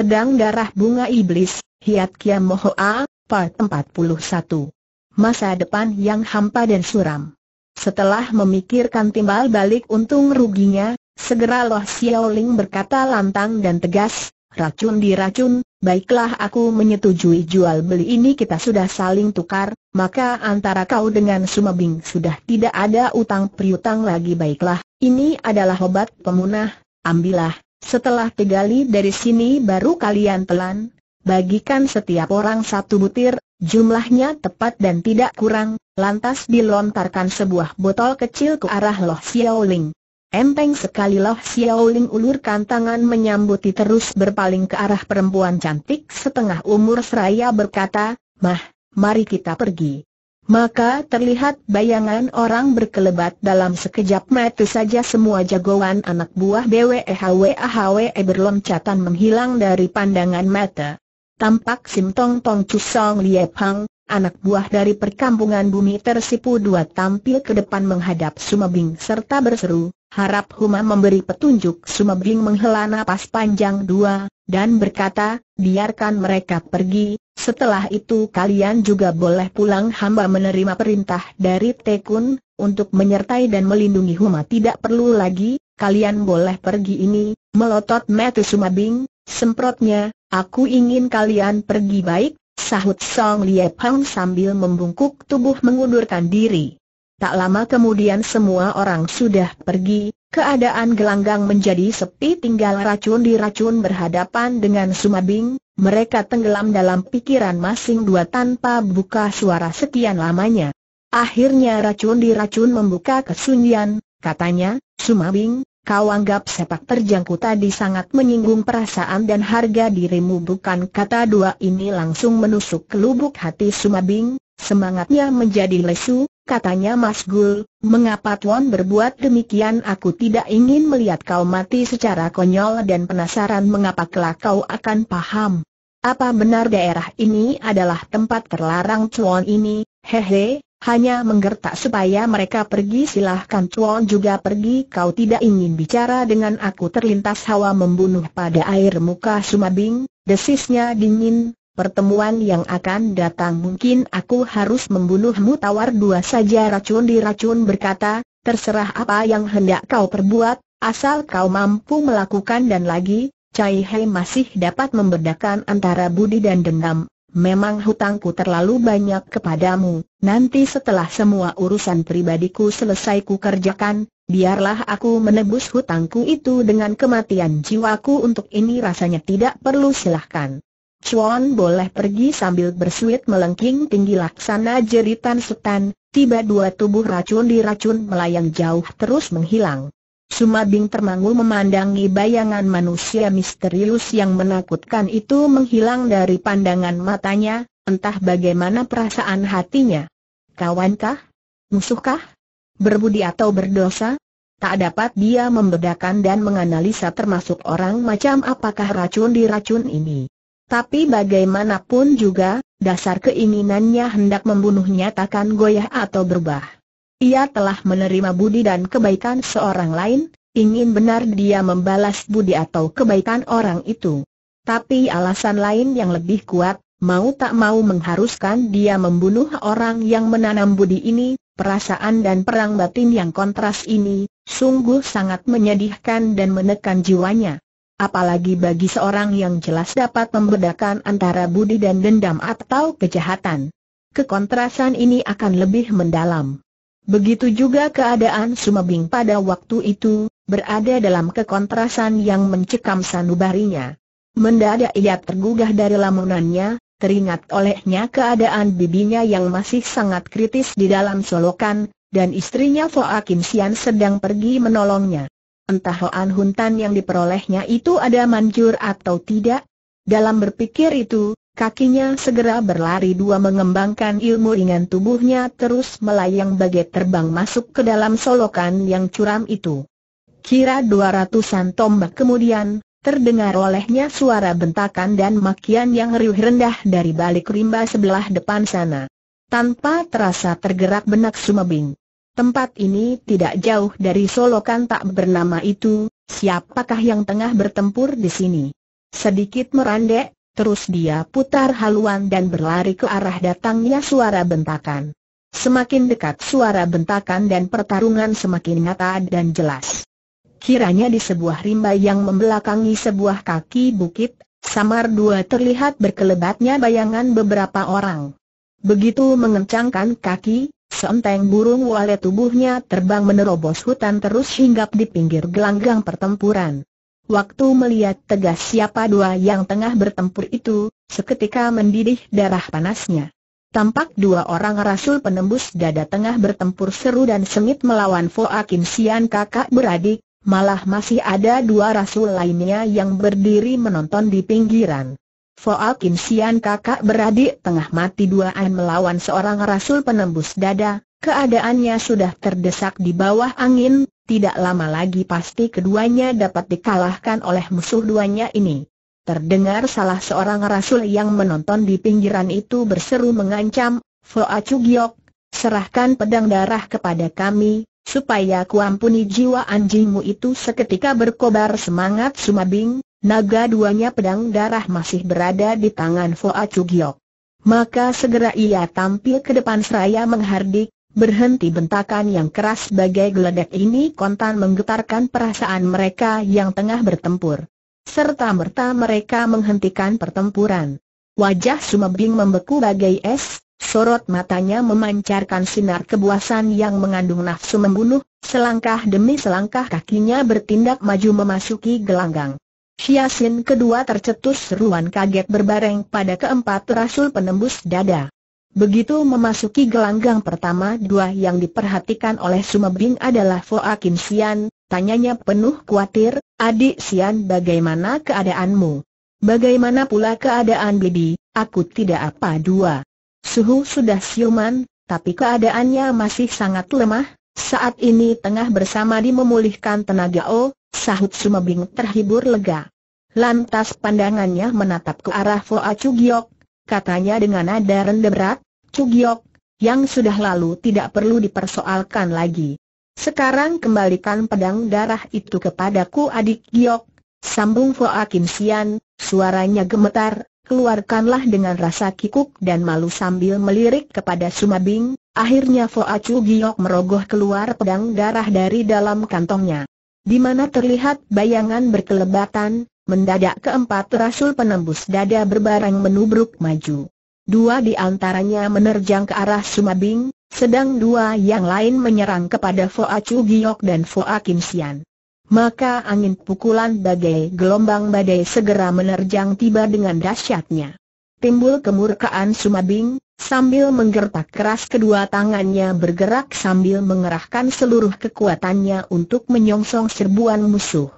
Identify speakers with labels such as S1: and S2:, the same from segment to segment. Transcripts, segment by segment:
S1: Pedang Darah Bunga Iblis, Hiat Kiam Mohoa, Part 41 Masa depan yang hampa dan suram Setelah memikirkan timbal balik untung ruginya, segera Loh Xiaoling berkata lantang dan tegas, racun di racun, baiklah aku menyetujui jual beli ini kita sudah saling tukar, maka antara kau dengan Sumabing sudah tidak ada utang priutang lagi baiklah, ini adalah obat pemunah, ambillah, setelah digali dari sini baru kalian telan, bagikan setiap orang satu butir, jumlahnya tepat dan tidak kurang, lantas dilontarkan sebuah botol kecil ke arah Loh Xiaoling. Enteng sekali Loh Xiaoling ulurkan tangan menyambuti terus berpaling ke arah perempuan cantik setengah umur seraya berkata, Mah, mari kita pergi maka terlihat bayangan orang berkelebat dalam sekejap mata saja semua jagoan anak buah BWEHWAHWE berloncatan menghilang dari pandangan mata. Tampak Sim Tong Tong Chusong Liep Hang, anak buah dari perkampungan bumi tersipu dua tampil ke depan menghadap Sumabing serta berseru, harap Huma memberi petunjuk Sumabing menghela napas panjang dua, dan berkata, biarkan mereka pergi, setelah itu kalian juga boleh pulang hamba menerima perintah dari Tekun, untuk menyertai dan melindungi Huma tidak perlu lagi, kalian boleh pergi ini, melotot Metu Sumabing, semprotnya, aku ingin kalian pergi baik, sahut Song Liepang sambil membungkuk tubuh mengundurkan diri. Tak lama kemudian semua orang sudah pergi, keadaan gelanggang menjadi sepi tinggal racun di racun berhadapan dengan Sumabing, mereka tenggelam dalam pikiran masing dua tanpa buka suara sekian lamanya. Akhirnya racun di racun membuka kesunyian, katanya, Sumabing, kau anggap sepak terjangku tadi sangat menyinggung perasaan dan harga dirimu bukan kata dua ini langsung menusuk ke lubuk hati Sumabing, semangatnya menjadi lesu, katanya Mas Gul, mengapa Tuan berbuat demikian aku tidak ingin melihat kau mati secara konyol dan penasaran mengapa kelak kau akan paham. Apa benar daerah ini adalah tempat terlarang Tuan ini, hehe, hanya menggertak supaya mereka pergi silahkan Tuan juga pergi kau tidak ingin bicara dengan aku terlintas hawa membunuh pada air muka Sumabing, desisnya dingin, pertemuan yang akan datang mungkin aku harus membunuhmu tawar dua saja racun di racun berkata, terserah apa yang hendak kau perbuat, asal kau mampu melakukan dan lagi, Cai Hei masih dapat membedakan antara budi dan dendam. Memang hutangku terlalu banyak kepadamu, nanti setelah semua urusan pribadiku selesai ku kerjakan, biarlah aku menebus hutangku itu dengan kematian jiwaku untuk ini rasanya tidak perlu silahkan. Chuan boleh pergi sambil bersuit melengking tinggi laksana jeritan setan, tiba dua tubuh racun diracun melayang jauh terus menghilang. Sumabing termangu memandangi bayangan manusia misterius yang menakutkan itu menghilang dari pandangan matanya, entah bagaimana perasaan hatinya. Kawankah? Musuhkah? Berbudi atau berdosa? Tak dapat dia membedakan dan menganalisa termasuk orang macam apakah racun diracun ini. Tapi bagaimanapun juga, dasar keinginannya hendak membunuhnya takkan goyah atau berubah. Ia telah menerima budi dan kebaikan seorang lain, ingin benar dia membalas budi atau kebaikan orang itu. Tapi alasan lain yang lebih kuat, mau tak mau mengharuskan dia membunuh orang yang menanam budi ini, perasaan dan perang batin yang kontras ini, sungguh sangat menyedihkan dan menekan jiwanya apalagi bagi seorang yang jelas dapat membedakan antara budi dan dendam atau kejahatan. Kekontrasan ini akan lebih mendalam. Begitu juga keadaan Sumabing pada waktu itu, berada dalam kekontrasan yang mencekam sanubarinya. Mendadak ia tergugah dari lamunannya, teringat olehnya keadaan bibinya yang masih sangat kritis di dalam solokan, dan istrinya Foa Kim Sian sedang pergi menolongnya. Entah Hoan Huntan yang diperolehnya itu ada manjur atau tidak? Dalam berpikir itu, kakinya segera berlari dua mengembangkan ilmu ringan tubuhnya terus melayang bagai terbang masuk ke dalam solokan yang curam itu. Kira dua ratusan tombak kemudian, terdengar olehnya suara bentakan dan makian yang riuh rendah dari balik rimba sebelah depan sana. Tanpa terasa tergerak benak Sumabing. Tempat ini tidak jauh dari solokan tak bernama itu, siapakah yang tengah bertempur di sini? Sedikit merandek, terus dia putar haluan dan berlari ke arah datangnya suara bentakan. Semakin dekat suara bentakan dan pertarungan semakin nyata dan jelas. Kiranya di sebuah rimba yang membelakangi sebuah kaki bukit, samar dua terlihat berkelebatnya bayangan beberapa orang. Begitu mengencangkan kaki, Seenteng burung walet tubuhnya terbang menerobos hutan terus hinggap di pinggir gelanggang pertempuran. Waktu melihat tegas siapa dua yang tengah bertempur itu, seketika mendidih darah panasnya. Tampak dua orang rasul penembus dada tengah bertempur seru dan sengit melawan Foa Sian kakak beradik, malah masih ada dua rasul lainnya yang berdiri menonton di pinggiran. Foa Kim Sian kakak beradik tengah mati duaan melawan seorang rasul penembus dada, keadaannya sudah terdesak di bawah angin, tidak lama lagi pasti keduanya dapat dikalahkan oleh musuh duanya ini. Terdengar salah seorang rasul yang menonton di pinggiran itu berseru mengancam, Foa Cugiok, serahkan pedang darah kepada kami, supaya kuampuni jiwa anjingmu itu seketika berkobar semangat Sumabing, Naga duanya pedang darah masih berada di tangan Foa Cugiok. Maka segera ia tampil ke depan seraya menghardik, berhenti bentakan yang keras bagai geledek ini kontan menggetarkan perasaan mereka yang tengah bertempur. Serta merta mereka menghentikan pertempuran. Wajah Sumebing membeku bagai es, sorot matanya memancarkan sinar kebuasan yang mengandung nafsu membunuh, selangkah demi selangkah kakinya bertindak maju memasuki gelanggang. Xiaxin kedua tercetus seruan kaget berbareng pada keempat rasul penembus dada. Begitu memasuki gelanggang pertama dua yang diperhatikan oleh Sumebing adalah Foa Kim Sian, tanyanya penuh khawatir, adik Sian bagaimana keadaanmu? Bagaimana pula keadaan Bibi, aku tidak apa dua. Suhu sudah siuman, tapi keadaannya masih sangat lemah, saat ini tengah bersama di memulihkan tenaga o. Oh, sahut Sumebing terhibur lega. Lantas pandangannya menatap ke arah Foa Cugiok, katanya dengan nada rendah berat, Cugiok, yang sudah lalu tidak perlu dipersoalkan lagi. Sekarang kembalikan pedang darah itu kepadaku adik Giok, sambung Foa Kim Sian, suaranya gemetar, keluarkanlah dengan rasa kikuk dan malu sambil melirik kepada Sumabing, akhirnya Foa Cugiok merogoh keluar pedang darah dari dalam kantongnya. Di mana terlihat bayangan berkelebatan, Mendadak keempat rasul penembus dada berbaring menubruk maju. Dua di antaranya menerjang ke arah Sumabing, sedang dua yang lain menyerang kepada Foa Chu Giok dan Foa Kim Sian. Maka angin pukulan bagai gelombang badai segera menerjang tiba dengan dahsyatnya. Timbul kemurkaan Sumabing, Sambil menggertak keras kedua tangannya bergerak sambil mengerahkan seluruh kekuatannya untuk menyongsong serbuan musuh.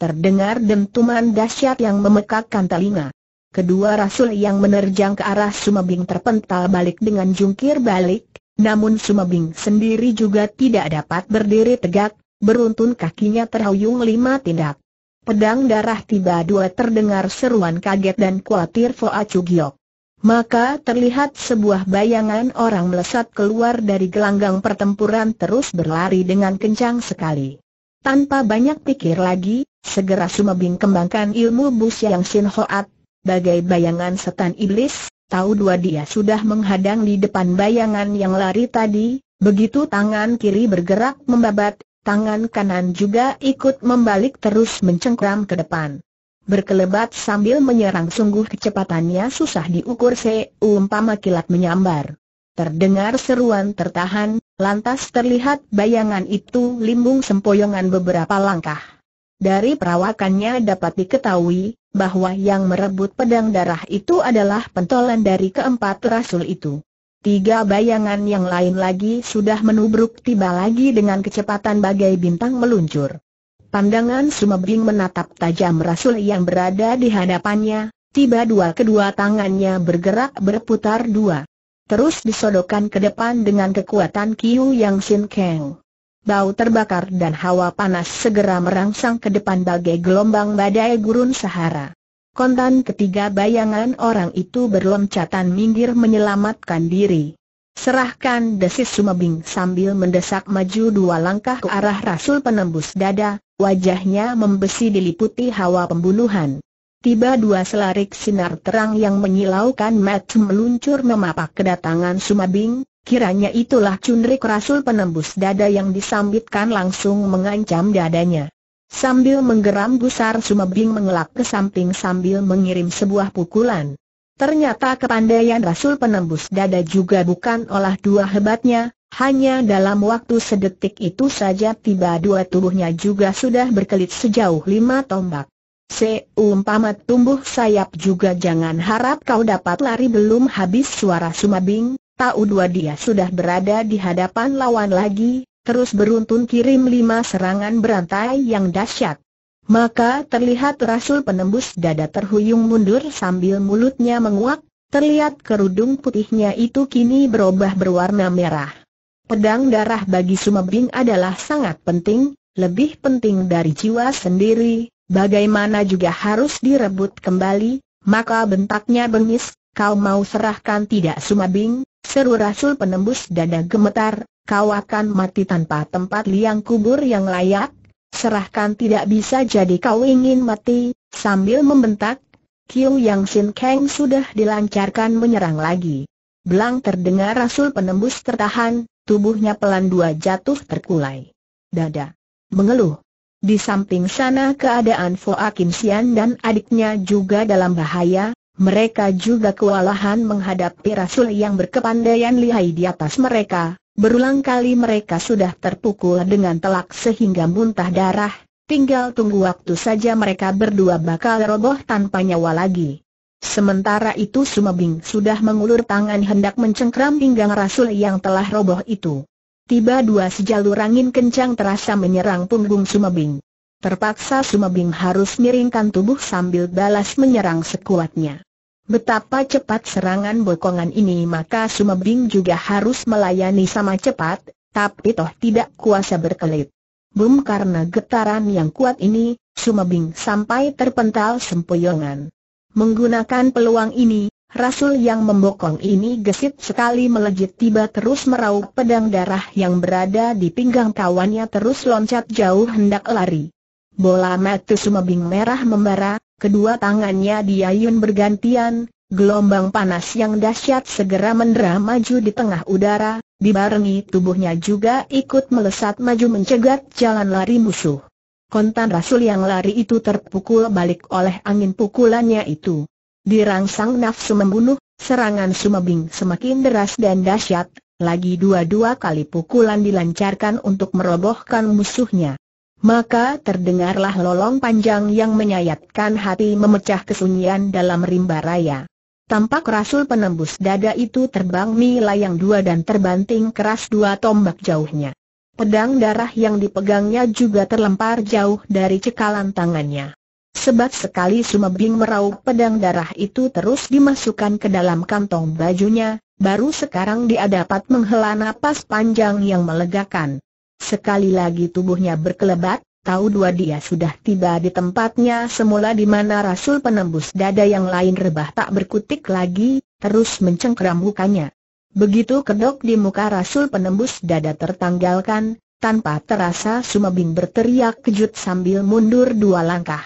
S1: Terdengar dentuman dahsyat yang memekakkan telinga. Kedua rasul yang menerjang ke arah Sumabing terpental balik dengan jungkir balik, namun Sumabing sendiri juga tidak dapat berdiri tegak, beruntun kakinya terhuyung lima tindak. Pedang darah tiba dua terdengar seruan kaget dan khawatir Foa Cugiok. Maka terlihat sebuah bayangan orang melesat keluar dari gelanggang pertempuran terus berlari dengan kencang sekali. Tanpa banyak pikir lagi, Segera Sumabing kembangkan ilmu bus yang sinhoat. bagai bayangan setan iblis, tahu dua dia sudah menghadang di depan bayangan yang lari tadi, begitu tangan kiri bergerak membabat, tangan kanan juga ikut membalik terus mencengkram ke depan. Berkelebat sambil menyerang sungguh kecepatannya susah diukur seumpama kilat menyambar. Terdengar seruan tertahan, lantas terlihat bayangan itu limbung sempoyongan beberapa langkah. Dari perawakannya dapat diketahui, bahwa yang merebut pedang darah itu adalah pentolan dari keempat rasul itu. Tiga bayangan yang lain lagi sudah menubruk tiba lagi dengan kecepatan bagai bintang meluncur. Pandangan Sumebing menatap tajam rasul yang berada di hadapannya, tiba dua kedua tangannya bergerak berputar dua. Terus disodokkan ke depan dengan kekuatan Kiu Yang Sin Kang bau terbakar dan hawa panas segera merangsang ke depan bagai gelombang badai gurun Sahara. Kontan ketiga bayangan orang itu berloncatan minggir menyelamatkan diri. Serahkan desis Sumebing sambil mendesak maju dua langkah ke arah Rasul penembus dada, wajahnya membesi diliputi hawa pembunuhan. Tiba dua selarik sinar terang yang menyilaukan mata meluncur memapak kedatangan Sumabing, Kiranya itulah cundrik rasul penembus dada yang disambitkan langsung mengancam dadanya. Sambil menggeram gusar Sumebing mengelak ke samping sambil mengirim sebuah pukulan. Ternyata kepandaian rasul penembus dada juga bukan olah dua hebatnya, hanya dalam waktu sedetik itu saja tiba dua tubuhnya juga sudah berkelit sejauh lima tombak. Seumpama tumbuh sayap juga jangan harap kau dapat lari belum habis suara Sumabing, Tahu dua dia sudah berada di hadapan lawan lagi, terus beruntun kirim lima serangan berantai yang dahsyat. Maka terlihat Rasul penembus dada terhuyung mundur sambil mulutnya menguak, terlihat kerudung putihnya itu kini berubah berwarna merah. Pedang darah bagi Sumabing adalah sangat penting, lebih penting dari jiwa sendiri, bagaimana juga harus direbut kembali, maka bentaknya bengis, kau mau serahkan tidak Sumabing? Seru Rasul penembus dada gemetar, kau akan mati tanpa tempat liang kubur yang layak, serahkan tidak bisa jadi kau ingin mati, sambil membentak, Kiu Yang Sin Kang sudah dilancarkan menyerang lagi. Belang terdengar Rasul penembus tertahan, tubuhnya pelan dua jatuh terkulai. Dada. Mengeluh. Di samping sana keadaan Foa Kim Sian dan adiknya juga dalam bahaya, mereka juga kewalahan menghadapi Rasul yang berkepandaian lihai di atas mereka, berulang kali mereka sudah terpukul dengan telak sehingga muntah darah, tinggal tunggu waktu saja mereka berdua bakal roboh tanpa nyawa lagi. Sementara itu Sumabing sudah mengulur tangan hendak mencengkram pinggang Rasul yang telah roboh itu. Tiba dua sejalur angin kencang terasa menyerang punggung Sumabing. Terpaksa Sumabing harus miringkan tubuh sambil balas menyerang sekuatnya. Betapa cepat serangan bokongan ini maka Sumebing juga harus melayani sama cepat, tapi toh tidak kuasa berkelit. Bum karena getaran yang kuat ini, Sumebing sampai terpental sempoyongan. Menggunakan peluang ini, Rasul yang membokong ini gesit sekali melejit tiba terus meraup pedang darah yang berada di pinggang kawannya terus loncat jauh hendak lari. Bola mata Sumebing merah membara, Kedua tangannya diayun bergantian, gelombang panas yang dahsyat segera mendera maju di tengah udara, dibarengi tubuhnya juga ikut melesat maju mencegat jalan lari musuh. Kontan Rasul yang lari itu terpukul balik oleh angin pukulannya itu. Dirangsang nafsu membunuh, serangan Sumabing semakin deras dan dahsyat, lagi dua-dua kali pukulan dilancarkan untuk merobohkan musuhnya. Maka terdengarlah lolong panjang yang menyayatkan hati memecah kesunyian dalam rimba raya. Tampak rasul penembus dada itu terbang yang dua dan terbanting keras dua tombak jauhnya. Pedang darah yang dipegangnya juga terlempar jauh dari cekalan tangannya. Sebab sekali Sumabing meraup pedang darah itu terus dimasukkan ke dalam kantong bajunya, baru sekarang dia dapat menghela napas panjang yang melegakan. Sekali lagi tubuhnya berkelebat, tahu dua dia sudah tiba di tempatnya semula di mana rasul penembus dada yang lain rebah tak berkutik lagi, terus mencengkeram mukanya. Begitu kedok di muka rasul penembus dada tertanggalkan, tanpa terasa Sumabing berteriak kejut sambil mundur dua langkah.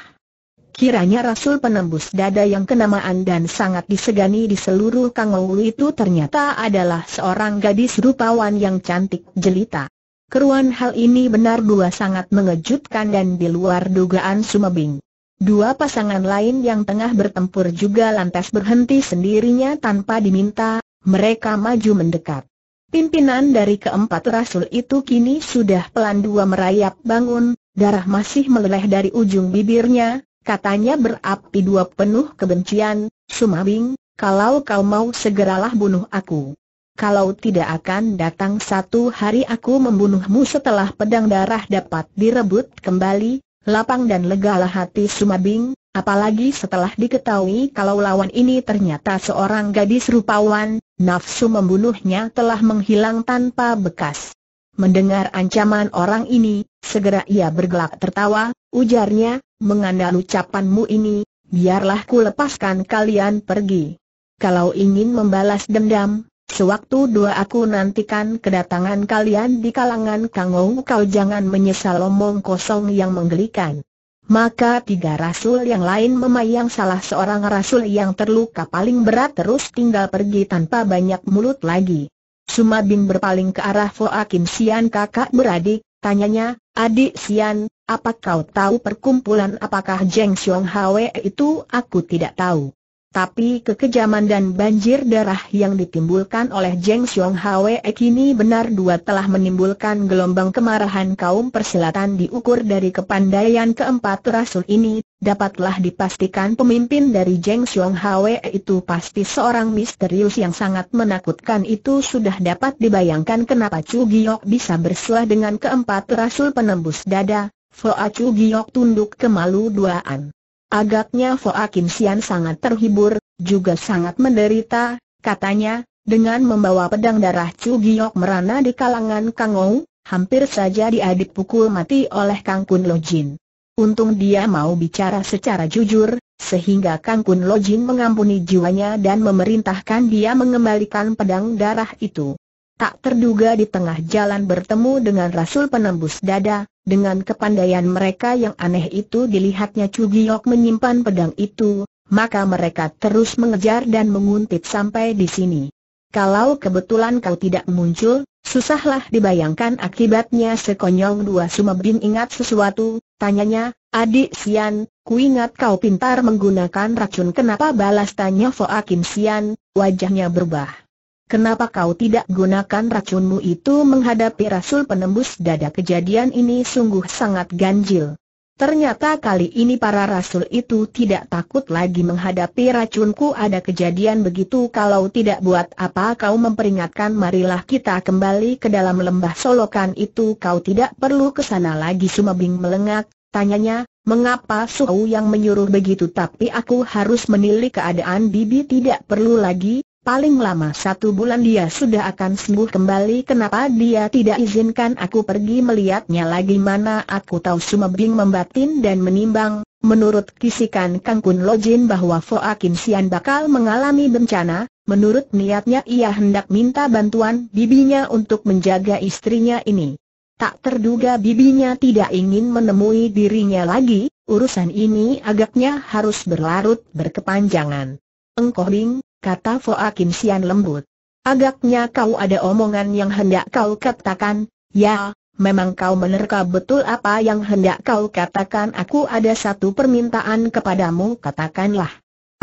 S1: Kiranya Rasul penembus dada yang kenamaan dan sangat disegani di seluruh Kangowu itu ternyata adalah seorang gadis rupawan yang cantik jelita. Keruan hal ini benar dua sangat mengejutkan dan di luar dugaan Sumebing. Dua pasangan lain yang tengah bertempur juga lantas berhenti sendirinya tanpa diminta, mereka maju mendekat. Pimpinan dari keempat rasul itu kini sudah pelan dua merayap bangun, darah masih meleleh dari ujung bibirnya, katanya berapi dua penuh kebencian, Sumabing, kalau kau mau segeralah bunuh aku kalau tidak akan datang satu hari aku membunuhmu setelah pedang darah dapat direbut kembali, lapang dan legalah hati Sumabing, apalagi setelah diketahui kalau lawan ini ternyata seorang gadis rupawan, nafsu membunuhnya telah menghilang tanpa bekas. Mendengar ancaman orang ini, segera ia bergelak tertawa, ujarnya, mengandal ucapanmu ini, biarlah ku lepaskan kalian pergi. Kalau ingin membalas dendam, Sewaktu dua aku nantikan kedatangan kalian di kalangan Kangou kau jangan menyesal omong kosong yang menggelikan. Maka tiga rasul yang lain memayang salah seorang rasul yang terluka paling berat terus tinggal pergi tanpa banyak mulut lagi. Suma Bin berpaling ke arah Foa Kim Sian kakak beradik, tanyanya, adik Sian, apa kau tahu perkumpulan apakah Jeng Xiong Hwe itu aku tidak tahu. Tapi kekejaman dan banjir darah yang ditimbulkan oleh Jeng Xiong Hwe kini benar dua telah menimbulkan gelombang kemarahan kaum persilatan diukur dari kepandaian keempat rasul ini, dapatlah dipastikan pemimpin dari Jeng Xiong Hwe itu pasti seorang misterius yang sangat menakutkan itu sudah dapat dibayangkan kenapa Chu Giok bisa bersuah dengan keempat rasul penembus dada, Foa Chu Giok tunduk kemalu duaan. Agaknya Fo Akim Sian sangat terhibur, juga sangat menderita, katanya, dengan membawa pedang darah Chu Giok merana di kalangan Kang Ou, hampir saja diadip pukul mati oleh Kang Kun Lo Jin. Untung dia mau bicara secara jujur, sehingga Kang Kun Lo Jin mengampuni jiwanya dan memerintahkan dia mengembalikan pedang darah itu. Tak terduga di tengah jalan bertemu dengan Rasul Penembus Dada, dengan kepandaian mereka yang aneh itu dilihatnya Chu Cugiok menyimpan pedang itu, maka mereka terus mengejar dan menguntit sampai di sini. Kalau kebetulan kau tidak muncul, susahlah dibayangkan akibatnya sekonyong dua Bin ingat sesuatu, tanyanya, adik Sian, ku ingat kau pintar menggunakan racun kenapa balas tanya Foakin Akin Sian, wajahnya berubah. Kenapa kau tidak gunakan racunmu itu menghadapi Rasul penembus dada kejadian ini sungguh sangat ganjil. Ternyata kali ini para rasul itu tidak takut lagi menghadapi racunku ada kejadian begitu kalau tidak buat apa kau memperingatkan marilah kita kembali ke dalam lembah solokan itu kau tidak perlu ke sana lagi sumbing melengak, tanyanya, mengapa suhu yang menyuruh begitu tapi aku harus menilik keadaan bibi tidak perlu lagi, Paling lama satu bulan dia sudah akan sembuh kembali Kenapa dia tidak izinkan aku pergi melihatnya lagi Mana aku tahu semua Sumebing membatin dan menimbang Menurut kisikan Kang Kun Lojin bahwa Foa Kim Sian bakal mengalami bencana Menurut niatnya ia hendak minta bantuan bibinya untuk menjaga istrinya ini Tak terduga bibinya tidak ingin menemui dirinya lagi Urusan ini agaknya harus berlarut berkepanjangan Engkoh Bing, kata Foa Kim Sian lembut. Agaknya kau ada omongan yang hendak kau katakan, ya, memang kau menerka betul apa yang hendak kau katakan aku ada satu permintaan kepadamu katakanlah.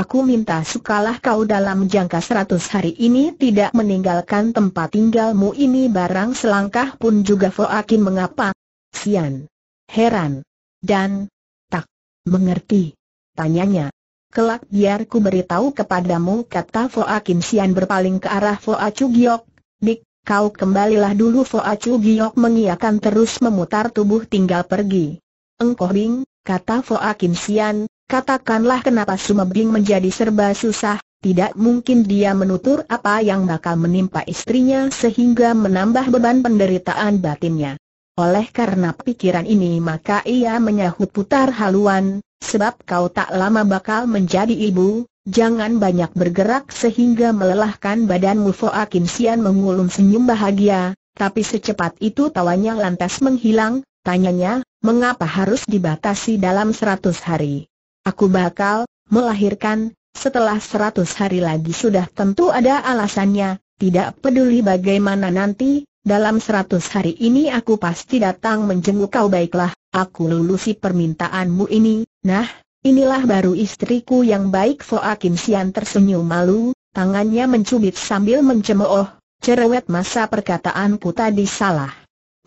S1: Aku minta sukalah kau dalam jangka seratus hari ini tidak meninggalkan tempat tinggalmu ini barang selangkah pun juga Foakin mengapa? Sian. Heran. Dan. Tak. Mengerti. Tanyanya. Kelak biar ku beritahu kepadamu kata Foa Kim Sian berpaling ke arah Foa Chu Giok. Dik, kau kembalilah dulu Foa Chu Giok mengiakan terus memutar tubuh tinggal pergi. Engkoh Bing, kata Foa Kim Sian, katakanlah kenapa Bing menjadi serba susah, tidak mungkin dia menutur apa yang bakal menimpa istrinya sehingga menambah beban penderitaan batinnya. Oleh karena pikiran ini maka ia menyahut putar haluan, Sebab kau tak lama bakal menjadi ibu, jangan banyak bergerak sehingga melelahkan badanmu Foa Kim Sian mengulum senyum bahagia, tapi secepat itu tawanya lantas menghilang, tanyanya, mengapa harus dibatasi dalam seratus hari? Aku bakal melahirkan, setelah seratus hari lagi sudah tentu ada alasannya, tidak peduli bagaimana nanti, dalam seratus hari ini aku pasti datang menjenguk kau baiklah, Aku lulusi permintaanmu ini, nah, inilah baru istriku yang baik Foakim Sian tersenyum malu, tangannya mencubit sambil mencemooh, cerewet masa perkataanku tadi salah.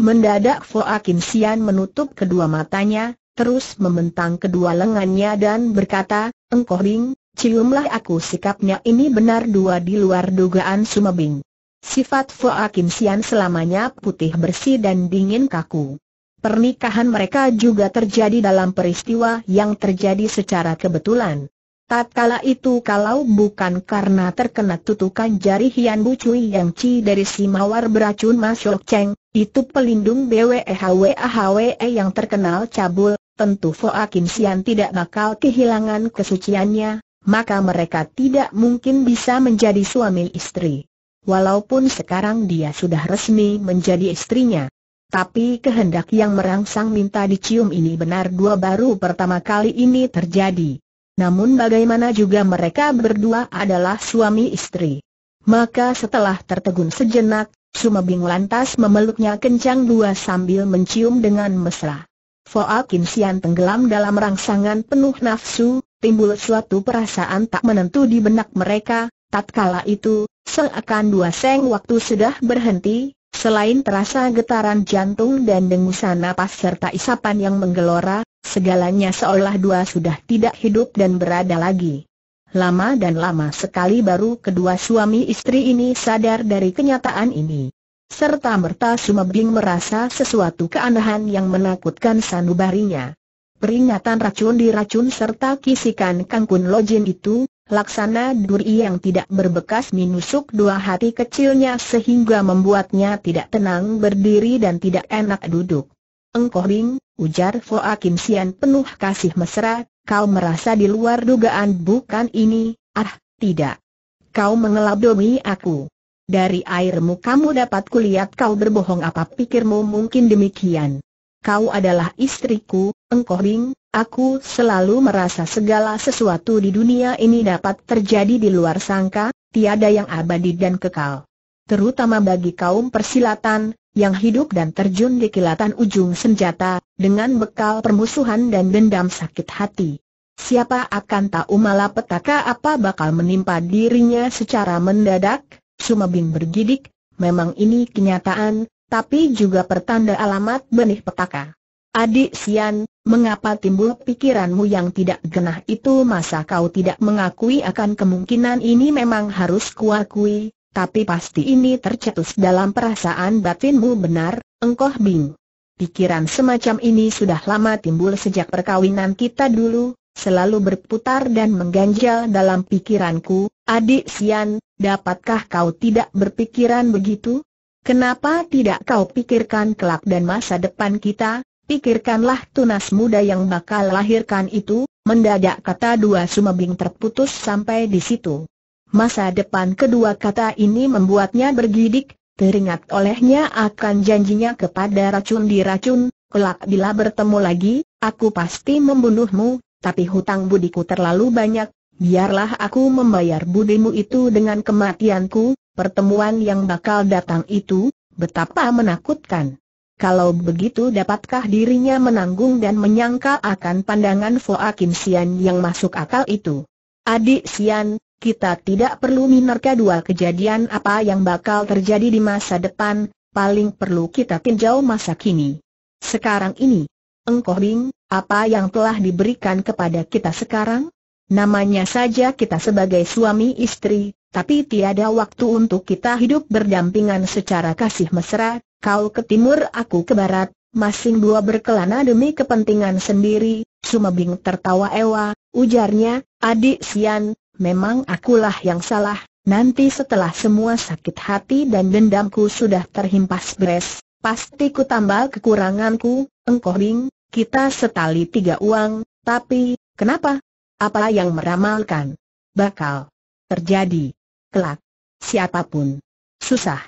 S1: Mendadak Foa Sian menutup kedua matanya, terus membentang kedua lengannya dan berkata, Engkoh Bing, ciumlah aku sikapnya ini benar dua di luar dugaan Sumebing. Sifat Foa Sian selamanya putih bersih dan dingin kaku. Pernikahan mereka juga terjadi dalam peristiwa yang terjadi secara kebetulan. Tatkala itu kalau bukan karena terkena tutukan jari Hian Bu Cui Yang Ci dari si mawar beracun Mas Yok Cheng, itu pelindung BWEHWAHWE e yang terkenal cabul, tentu Foa Sian tidak bakal kehilangan kesuciannya, maka mereka tidak mungkin bisa menjadi suami istri. Walaupun sekarang dia sudah resmi menjadi istrinya. Tapi kehendak yang merangsang minta dicium ini benar dua baru pertama kali ini terjadi. Namun bagaimana juga mereka berdua adalah suami istri. Maka setelah tertegun sejenak, Sumebing lantas memeluknya kencang dua sambil mencium dengan mesra. Foa Sian tenggelam dalam rangsangan penuh nafsu, timbul suatu perasaan tak menentu di benak mereka, tatkala itu, seakan dua seng waktu sudah berhenti, Selain terasa getaran jantung dan dengusan napas serta isapan yang menggelora, segalanya seolah dua sudah tidak hidup dan berada lagi. Lama dan lama sekali baru kedua suami istri ini sadar dari kenyataan ini. Serta merta Sumebing merasa sesuatu keanehan yang menakutkan sanubarinya. Peringatan racun diracun serta kisikan kangkun lojin itu, Laksana duri yang tidak berbekas minusuk dua hati kecilnya sehingga membuatnya tidak tenang berdiri dan tidak enak duduk. Engkoh Ring, ujar Foa Kim Sian penuh kasih mesra, kau merasa di luar dugaan bukan ini, ah, tidak. Kau mengelabui aku. Dari airmu kamu dapat kulihat kau berbohong apa pikirmu mungkin demikian. Kau adalah istriku, Engkoh Ring, Aku selalu merasa segala sesuatu di dunia ini dapat terjadi di luar sangka, tiada yang abadi dan kekal. Terutama bagi kaum persilatan, yang hidup dan terjun di kilatan ujung senjata, dengan bekal permusuhan dan dendam sakit hati. Siapa akan tahu petaka apa bakal menimpa dirinya secara mendadak? Sumabing bergidik, memang ini kenyataan, tapi juga pertanda alamat benih petaka. Adik Sian, Mengapa timbul pikiranmu yang tidak genah itu masa kau tidak mengakui akan kemungkinan ini memang harus kuakui, tapi pasti ini tercetus dalam perasaan batinmu benar, engkau bing. Pikiran semacam ini sudah lama timbul sejak perkawinan kita dulu, selalu berputar dan mengganjal dalam pikiranku, adik Sian, dapatkah kau tidak berpikiran begitu? Kenapa tidak kau pikirkan kelak dan masa depan kita, Pikirkanlah tunas muda yang bakal lahirkan itu, mendadak kata dua sumebing terputus sampai di situ. Masa depan kedua kata ini membuatnya bergidik, teringat olehnya akan janjinya kepada racun di racun. kelak bila bertemu lagi, aku pasti membunuhmu, tapi hutang budiku terlalu banyak, biarlah aku membayar budimu itu dengan kematianku, pertemuan yang bakal datang itu, betapa menakutkan. Kalau begitu dapatkah dirinya menanggung dan menyangka akan pandangan Foa Kim Sian yang masuk akal itu? Adik Sian, kita tidak perlu minerka dua kejadian apa yang bakal terjadi di masa depan, paling perlu kita tinjau masa kini. Sekarang ini, Engkoh Bing, apa yang telah diberikan kepada kita sekarang? Namanya saja kita sebagai suami istri, tapi tiada waktu untuk kita hidup berdampingan secara kasih mesra, kau ke timur aku ke barat, masing dua berkelana demi kepentingan sendiri, Sumabing tertawa ewa, ujarnya, adik Sian, memang akulah yang salah, nanti setelah semua sakit hati dan dendamku sudah terhimpas beres, pasti ku tambal kekuranganku, engkau Bing, kita setali tiga uang, tapi, kenapa? Apa yang meramalkan? Bakal terjadi. Kelak. Siapapun. Susah.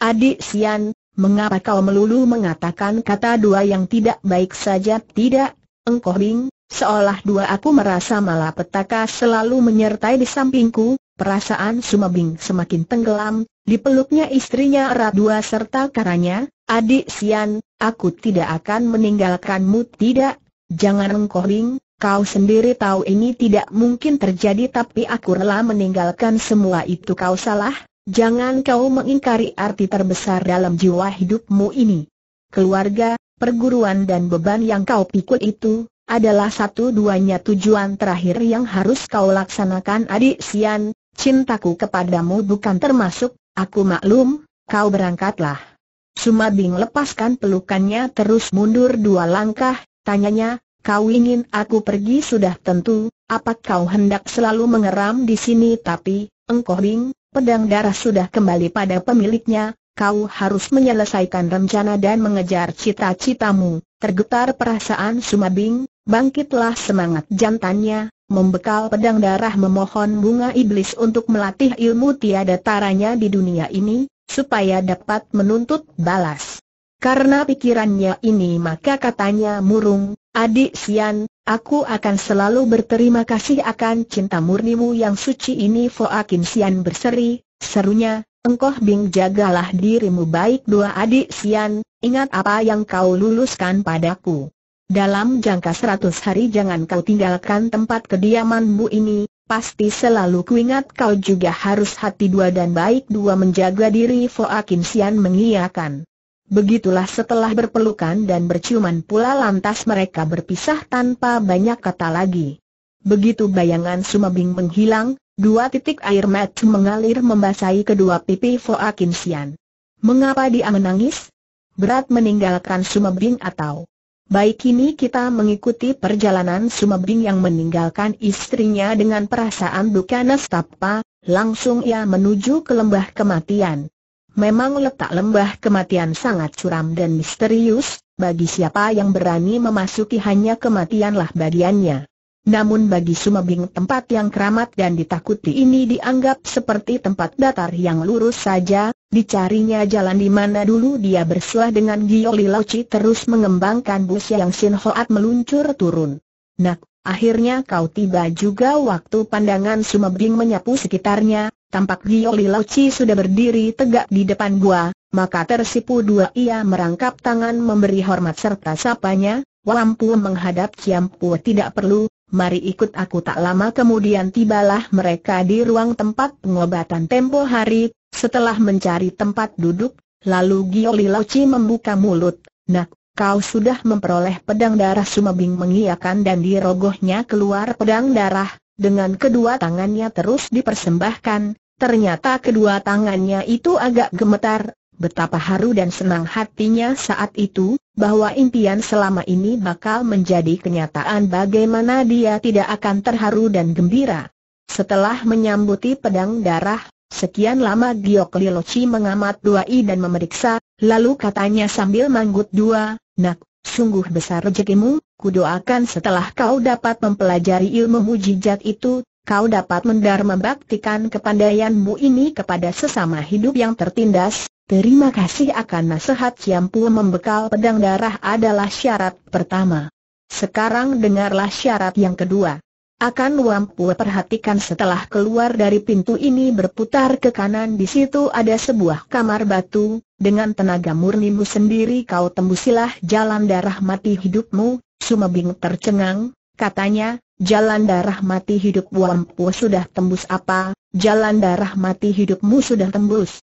S1: Adik Sian, mengapa kau melulu mengatakan kata dua yang tidak baik saja tidak, engkau bing, seolah dua aku merasa malah petaka selalu menyertai di sampingku, perasaan Sumabing semakin tenggelam, dipeluknya istrinya erat dua serta karanya, adik Sian, aku tidak akan meninggalkanmu tidak, jangan engkau bing, Kau sendiri tahu ini tidak mungkin terjadi tapi aku rela meninggalkan semua itu kau salah, Jangan kau mengingkari arti terbesar dalam jiwa hidupmu ini. Keluarga, perguruan dan beban yang kau pikul itu, adalah satu-duanya tujuan terakhir yang harus kau laksanakan adik Sian, cintaku kepadamu bukan termasuk, aku maklum, kau berangkatlah. Sumabing lepaskan pelukannya terus mundur dua langkah, tanyanya, kau ingin aku pergi sudah tentu, apa kau hendak selalu mengeram di sini tapi, engkau bing, pedang darah sudah kembali pada pemiliknya, kau harus menyelesaikan rencana dan mengejar cita-citamu. Tergetar perasaan Sumabing, bangkitlah semangat jantannya, membekal pedang darah memohon bunga iblis untuk melatih ilmu tiada taranya di dunia ini, supaya dapat menuntut balas. Karena pikirannya ini maka katanya murung, adik Sian, Aku akan selalu berterima kasih akan cinta murnimu yang suci ini Foakin Sian berseri, serunya, engkau Bing jagalah dirimu baik dua adik Sian, ingat apa yang kau luluskan padaku. Dalam jangka seratus hari jangan kau tinggalkan tempat kediamanmu ini, pasti selalu kuingat kau juga harus hati dua dan baik dua menjaga diri Foakin Sian mengiyakan. Begitulah setelah berpelukan dan berciuman pula lantas mereka berpisah tanpa banyak kata lagi. Begitu bayangan Sumabing menghilang, dua titik air mata mengalir membasahi kedua pipi Foa Sian. Mengapa dia menangis? Berat meninggalkan Sumabing atau? Baik ini kita mengikuti perjalanan Sumabing yang meninggalkan istrinya dengan perasaan duka nestapa, langsung ia menuju ke lembah kematian. Memang letak lembah kematian sangat curam dan misterius, bagi siapa yang berani memasuki hanya kematianlah bagiannya. Namun bagi Sumabing tempat yang keramat dan ditakuti ini dianggap seperti tempat datar yang lurus saja, dicarinya jalan di mana dulu dia bersuah dengan Gioli Lauci terus mengembangkan bus yang Sinhoat meluncur turun. Nak, akhirnya kau tiba juga waktu pandangan Sumabing menyapu sekitarnya, Tampak Gioli Lauci sudah berdiri tegak di depan gua, maka tersipu dua ia merangkap tangan memberi hormat serta sapanya, Wampu menghadap Ciampu tidak perlu, mari ikut aku tak lama kemudian tibalah mereka di ruang tempat pengobatan tempo hari, setelah mencari tempat duduk, lalu Gioli Lauci membuka mulut, nak, kau sudah memperoleh pedang darah Sumabing mengiakan dan dirogohnya keluar pedang darah, dengan kedua tangannya terus dipersembahkan, Ternyata kedua tangannya itu agak gemetar, betapa haru dan senang hatinya saat itu, bahwa impian selama ini bakal menjadi kenyataan bagaimana dia tidak akan terharu dan gembira. Setelah menyambuti pedang darah, sekian lama Giok Liloci mengamat i dan memeriksa, lalu katanya sambil manggut dua, nak, sungguh besar rezekimu, kudoakan setelah kau dapat mempelajari ilmu mujijat itu, kau dapat mendar membaktikan kepandaianmu ini kepada sesama hidup yang tertindas, terima kasih akan nasihat Siampu membekal pedang darah adalah syarat pertama. Sekarang dengarlah syarat yang kedua. Akan Wampu perhatikan setelah keluar dari pintu ini berputar ke kanan di situ ada sebuah kamar batu, dengan tenaga murnimu sendiri kau tembusilah jalan darah mati hidupmu, Sumabing tercengang, katanya, jalan darah mati hidup Wampu sudah tembus apa, jalan darah mati hidupmu sudah tembus.